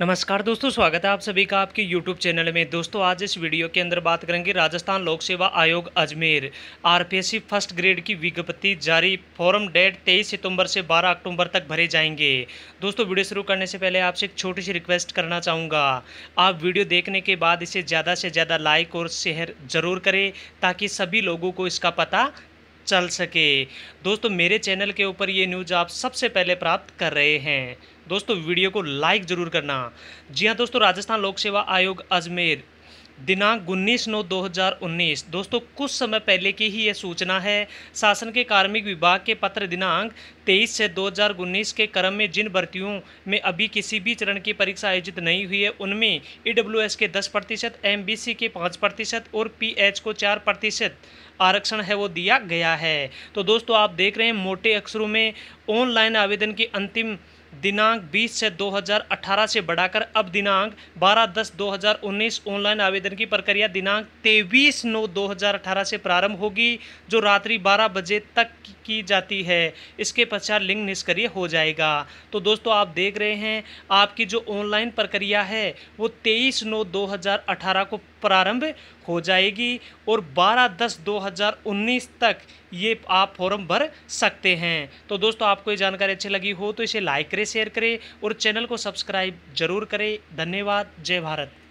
नमस्कार दोस्तों स्वागत है आप सभी का आपके YouTube चैनल में दोस्तों आज इस वीडियो के अंदर बात करेंगे राजस्थान लोक सेवा आयोग अजमेर आरपीएससी फर्स्ट ग्रेड की विज्ञप्ति जारी फॉरम डेट 23 सितंबर से 12 अक्टूबर तक भरे जाएंगे दोस्तों वीडियो शुरू करने से पहले आपसे एक छोटी सी रिक्वेस्ट करना चाहूँगा आप वीडियो देखने के बाद इसे ज़्यादा से ज़्यादा लाइक और शेयर ज़रूर करें ताकि सभी लोगों को इसका पता चल सके दोस्तों मेरे चैनल के ऊपर ये न्यूज़ आप सबसे पहले प्राप्त कर रहे हैं दोस्तों वीडियो को लाइक ज़रूर करना जी हाँ दोस्तों राजस्थान लोक सेवा आयोग अजमेर दिनांक उन्नीस नौ 2019 दोस्तों कुछ समय पहले की ही यह सूचना है शासन के कार्मिक विभाग के पत्र दिनांक 23 से 2019 के क्रम में जिन भर्तियों में अभी किसी भी चरण की परीक्षा आयोजित नहीं हुई है उनमें ईडब्ल्यूएस e के 10 प्रतिशत एम के 5 प्रतिशत और पीएच को 4 प्रतिशत आरक्षण है वो दिया गया है तो दोस्तों आप देख रहे हैं मोटे अक्षरों में ऑनलाइन आवेदन की अंतिम दिनांक 20 से 2018 से बढ़ाकर अब दिनांक 12 दस 2019 ऑनलाइन आवेदन की प्रक्रिया दिनांक 23 नौ 2018 से प्रारंभ होगी जो रात्रि 12 बजे तक की जाती है इसके पश्चात लिंक निष्क्रिय हो जाएगा तो दोस्तों आप देख रहे हैं आपकी जो ऑनलाइन प्रक्रिया है वो 23 नौ 2018 को प्रारंभ हो जाएगी और 12 दस 2019 तक ये आप फॉर्म भर सकते हैं तो दोस्तों आपको ये जानकारी अच्छी लगी हो तो इसे लाइक करें शेयर करें और चैनल को सब्सक्राइब जरूर करें धन्यवाद जय भारत